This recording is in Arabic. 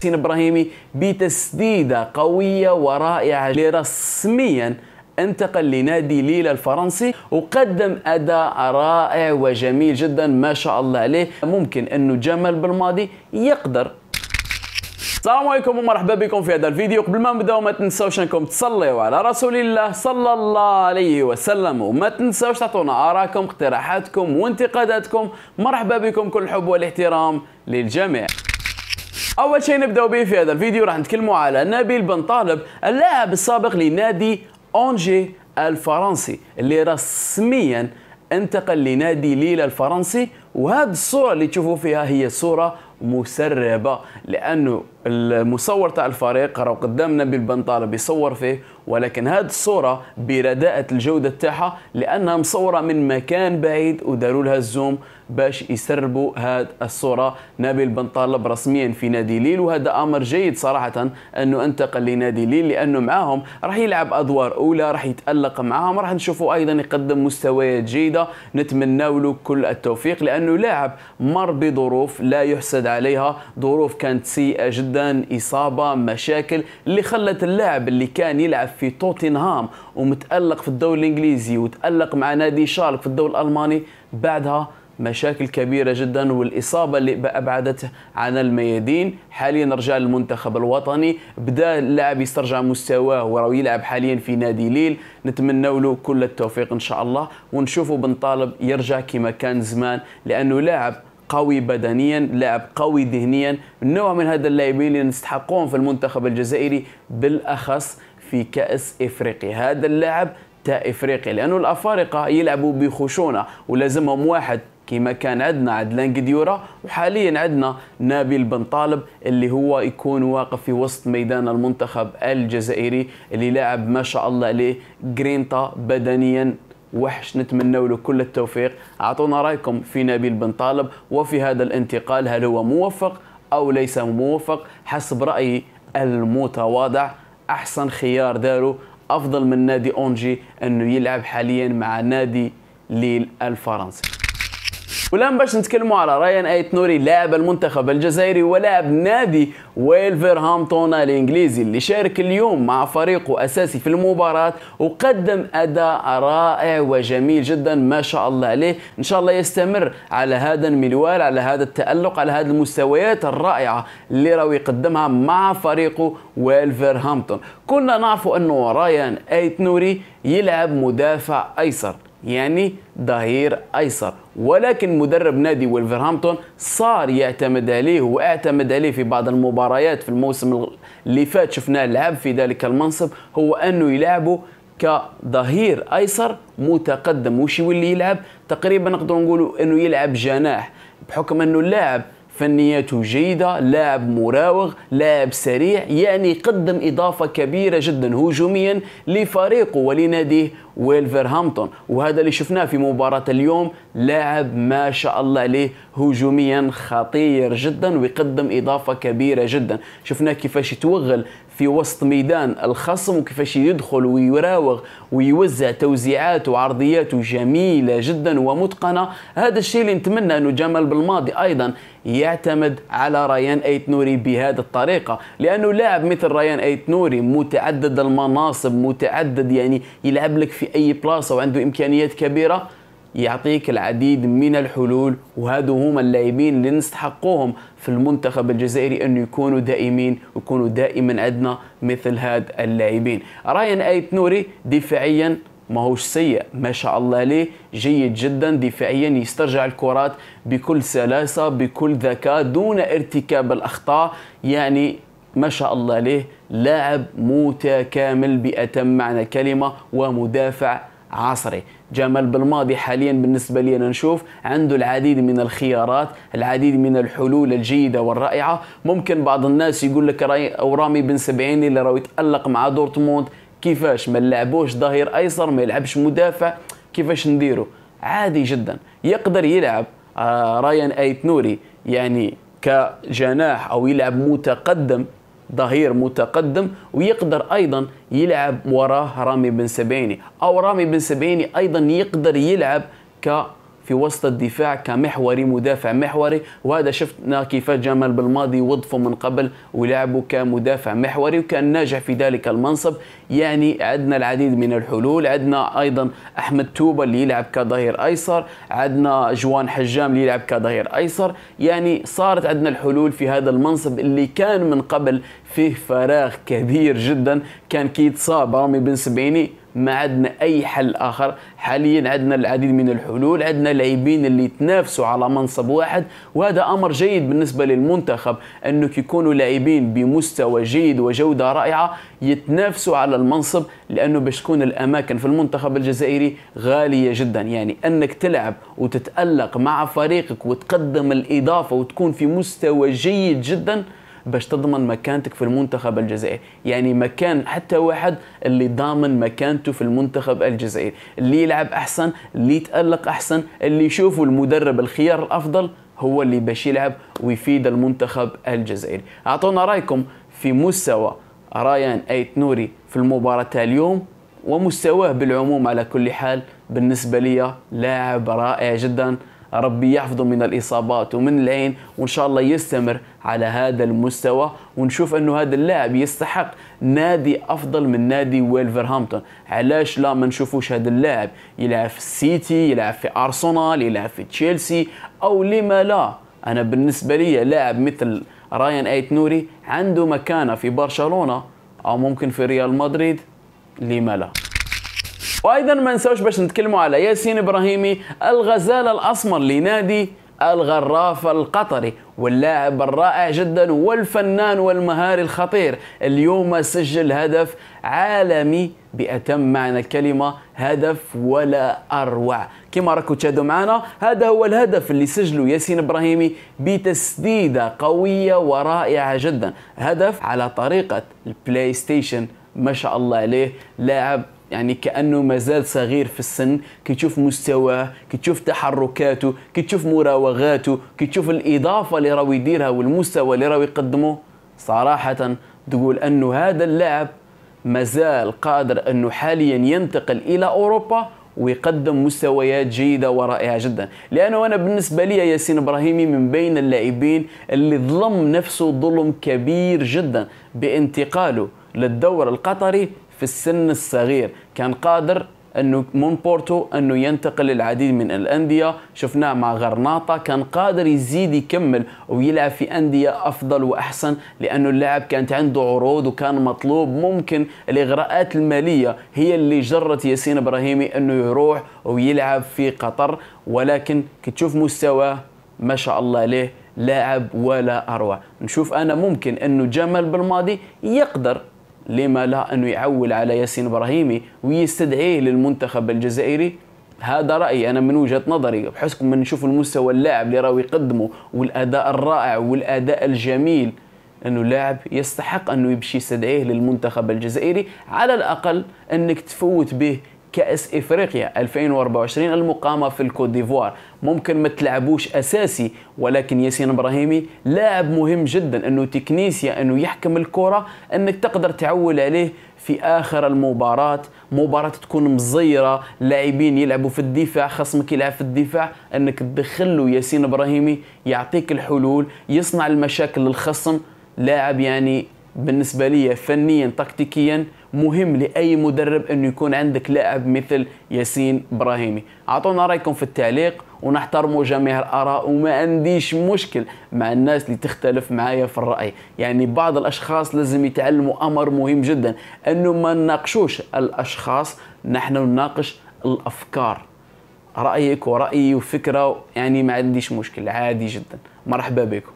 تختين ابراهيمي بتسديده قويه ورائعه لرسميا انتقل لنادي ليل الفرنسي وقدم اداء رائع وجميل جدا ما شاء الله عليه ممكن انه جمل بالماضي يقدر السلام عليكم ومرحبا بكم في هذا الفيديو قبل ما نبداو ما تنساوش انكم تصليوا على رسول الله صلى الله عليه وسلم وما تنساوش تعطونا ارائكم اقتراحاتكم وانتقاداتكم مرحبا بكم كل الحب والاحترام للجميع اول شيء نبداو به في هذا الفيديو راح نتكلموا على نبيل بن طالب اللاعب السابق لنادي اونجي الفرنسي اللي رسميا انتقل لنادي ليل الفرنسي وهذه الصوره اللي تشوفوا فيها هي صوره مسربه لانه المصور تاع الفريق راهو قدامنا بالبنطاله بيصور فيه ولكن هاد الصوره برداءه الجوده تاعها لانها مصوره من مكان بعيد وداروا لها الزوم باش يسربوا هاد الصوره نبيل بنطالب رسميا في نادي ليل وهذا امر جيد صراحه انه انتقل لنادي ليل لانه معاهم راح يلعب ادوار اولى راح يتالق معاهم راح نشوفوا ايضا يقدم مستويات جيده نتمنى له كل التوفيق لانه لاعب مر بظروف لا يحسد عليها ظروف كانت سيئه جدا جدا إصابة مشاكل اللي خلت اللاعب اللي كان يلعب في توتنهام ومتألق في الدوري الإنجليزي وتألق مع نادي شارك في الدوري الألماني بعدها مشاكل كبيرة جدا والإصابة اللي أبعدته عن الميادين حاليا رجع للمنتخب الوطني بدأ اللاعب يسترجع مستواه وراه يلعب حاليا في نادي ليل نتمنى له كل التوفيق إن شاء الله ونشوفه بنطالب يرجع كما كان زمان لأنه لاعب قوي بدنيا لاعب قوي ذهنيا نوع من هذا اللاعبين اللي نستحقهم في المنتخب الجزائري بالاخص في كأس إفريقيا هذا اللاعب تاع إفريقيا لأنه الأفارقة يلعبوا بخشونة ولازمهم واحد كما كان عندنا عدلان قديورة وحاليا عندنا نابيل بن طالب اللي هو يكون واقف في وسط ميدان المنتخب الجزائري اللي لاعب ما شاء الله عليه جرينتا بدنيا وحش نتمنى له كل التوفيق اعطونا رايكم في نبيل بن طالب وفي هذا الانتقال هل هو موفق او ليس موفق حسب رايي المتواضع احسن خيار داره افضل من نادي اونجي انه يلعب حاليا مع نادي ليل الفرنسي والان باش نتكلموا على رايان ايت نوري لاعب المنتخب الجزائري ولاعب نادي ويلفرهامبتون الانجليزي اللي شارك اليوم مع فريقه اساسي في المباراه وقدم اداء رائع وجميل جدا ما شاء الله عليه ان شاء الله يستمر على هذا المنوال على هذا التالق على هذه المستويات الرائعه اللي راهو يقدمها مع فريقه ويلفرهامبتون كنا نعرف انه رايان ايت نوري يلعب مدافع ايسر يعني ظهير ايسر ولكن مدرب نادي ولفرهامبتون صار يعتمد عليه واعتمد عليه في بعض المباريات في الموسم اللي فات شفناه لعب في ذلك المنصب هو انه يلعبه كظهير ايسر متقدم وش يولي يلعب تقريبا نقدر نقولوا انه يلعب جناح بحكم انه اللاعب فنياته جيدة لاعب مراوغ لاعب سريع يعني قدم إضافة كبيرة جدا هجوميا لفريقه ولناديه ويلفرهامبتون وهذا اللي شفناه في مباراة اليوم لاعب ما شاء الله عليه هجوميا خطير جدا ويقدم إضافة كبيرة جدا شفناه كيفاش يتوغل في وسط ميدان الخصم وكيفاش يدخل ويراوغ ويوزع توزيعات وعرضيات جميلة جدا ومتقنة هذا الشيء اللي نتمنى أنه جمال بالماضي أيضا يعتمد على ريان ايت نوري بهذه الطريقة لأنه لاعب مثل ريان ايت نوري متعدد المناصب متعدد يعني يلعب لك في في اي بلاصه وعنده امكانيات كبيره يعطيك العديد من الحلول وهذو هما اللاعبين اللي نستحقوهم في المنتخب الجزائري انه يكونوا دائمين ويكونوا دائما عندنا مثل هاد اللاعبين رايان ايت نوري دفاعيا ماهوش سيء ما شاء الله ليه جيد جدا دفاعيا يسترجع الكرات بكل سلاسة بكل ذكاء دون ارتكاب الأخطاء يعني ما شاء الله ليه لاعب متكامل بأتم معنى كلمة ومدافع عصري جمال بالماضي حاليا بالنسبة لي أنا نشوف عنده العديد من الخيارات العديد من الحلول الجيدة والرائعة ممكن بعض الناس يقول لك راي أو رامي بن سبعيني اللي راهو يتألق مع دورتموند كيفاش ما نلعبوش ظهير أيسر ما يلعبش مدافع كيفاش نديرو عادي جدا يقدر يلعب آه، رايان ايت نوري يعني كجناح أو يلعب متقدم ظهير متقدم ويقدر ايضا يلعب وراه رامي بن سبيني او رامي بن سبيني ايضا يقدر يلعب ك في وسط الدفاع كمحوري مدافع محوري وهذا شفنا كيف جمال بالماضي وظفه من قبل ولعبه كمدافع محوري وكان ناجح في ذلك المنصب يعني عندنا العديد من الحلول عندنا ايضا احمد توبه اللي يلعب كظهير ايسر عندنا جوان حجام اللي يلعب كظهير ايسر يعني صارت عندنا الحلول في هذا المنصب اللي كان من قبل فيه فراغ كبير جدا كان كيتصاب رامي بن سبعيني ما عندنا اي حل اخر حاليا عندنا العديد من الحلول عندنا لاعبين اللي يتنافسوا على منصب واحد وهذا امر جيد بالنسبه للمنتخب انه كيكونوا لاعبين بمستوى جيد وجوده رائعه يتنافسوا على المنصب لانه باش تكون الاماكن في المنتخب الجزائري غاليه جدا يعني انك تلعب وتتالق مع فريقك وتقدم الاضافه وتكون في مستوى جيد جدا باش تضمن مكانتك في المنتخب الجزائري يعني مكان حتى واحد اللي ضامن مكانته في المنتخب الجزائري اللي يلعب احسن اللي يتالق احسن اللي يشوفه المدرب الخيار الافضل هو اللي باش يلعب ويفيد المنتخب الجزائري اعطونا رايكم في مستوى رايان ايت نوري في المباراه تاع اليوم ومستواه بالعموم على كل حال بالنسبه لي لاعب رائع جدا ربي يحفظه من الاصابات ومن العين وان شاء الله يستمر على هذا المستوى ونشوف انه هذا اللاعب يستحق نادي افضل من نادي ويلفرهامبتون علاش لا ما نشوفوش هذا اللاعب يلعب في السيتي يلعب في ارسنال يلعب في تشيلسي او لما لا انا بالنسبه لي لاعب مثل رايان ايت نوري عنده مكانه في برشلونه او ممكن في ريال مدريد لما لا وايضا ما نساوش باش نتكلموا على ياسين ابراهيمي الغزال الاسمر لنادي الغراف القطري واللاعب الرائع جدا والفنان والمهاري الخطير اليوم سجل هدف عالمي بأتم معنى الكلمة هدف ولا أروع كما راكم تشاهدوا معنا هذا هو الهدف اللي سجله ياسين إبراهيمي بتسديدة قوية ورائعة جدا هدف على طريقة البلاي ستيشن ما شاء الله عليه لاعب يعني كانه ما زال صغير في السن كي تشوف مستواه كي تشوف تحركاته كي تشوف مراوغاته كي تشوف الاضافه اللي راهو يديرها والمستوى اللي راهو يقدمه صراحه تقول انه هذا اللاعب مازال قادر انه حاليا ينتقل الى اوروبا ويقدم مستويات جيده ورائعه جدا لانه انا بالنسبه لي ياسين ابراهيمي من بين اللاعبين اللي ظلم نفسه ظلم كبير جدا بانتقاله للدور القطري في السن الصغير كان قادر انه من بورتو انه ينتقل للعديد من الانديه شفناه مع غرناطه كان قادر يزيد يكمل ويلعب في انديه افضل واحسن لانه اللاعب كانت عنده عروض وكان مطلوب ممكن الاغراءات الماليه هي اللي جرت ياسين ابراهيمي انه يروح ويلعب في قطر ولكن كي تشوف مستواه ما شاء الله عليه لاعب ولا اروع نشوف انا ممكن انه جمال بالماضي يقدر لما لا أنه يعول على ياسين إبراهيمي ويستدعيه للمنتخب الجزائري هذا رأيي أنا من وجهة نظري بحسكم من نشوف المستوى اللاعب اللي راهو يقدمه والأداء الرائع والأداء الجميل أنه لاعب يستحق أنه يمشي يستدعيه للمنتخب الجزائري على الأقل أنك تفوت به كأس إفريقيا 2024 المقامة في الكوت ديفوار ممكن ما تلعبوش أساسي ولكن ياسين إبراهيمي لاعب مهم جدا أنه تكنيسيا أنه يحكم الكرة أنك تقدر تعول عليه في اخر المباراه مباراه تكون مزيره لاعبين يلعبوا في الدفاع خصمك يلعب في الدفاع انك تدخل له ياسين ابراهيمي يعطيك الحلول يصنع المشاكل للخصم لاعب يعني بالنسبه لي فنيا تكتيكيا مهم لاي مدرب انه يكون عندك لاعب مثل ياسين ابراهيمي اعطونا رايكم في التعليق ونحترموا جميع الاراء وما عنديش مشكل مع الناس اللي تختلف معايا في الراي يعني بعض الاشخاص لازم يتعلموا امر مهم جدا انه ما نناقشوش الاشخاص نحن نناقش الافكار رايك ورايي وفكره يعني ما عنديش مشكل عادي جدا مرحبا بكم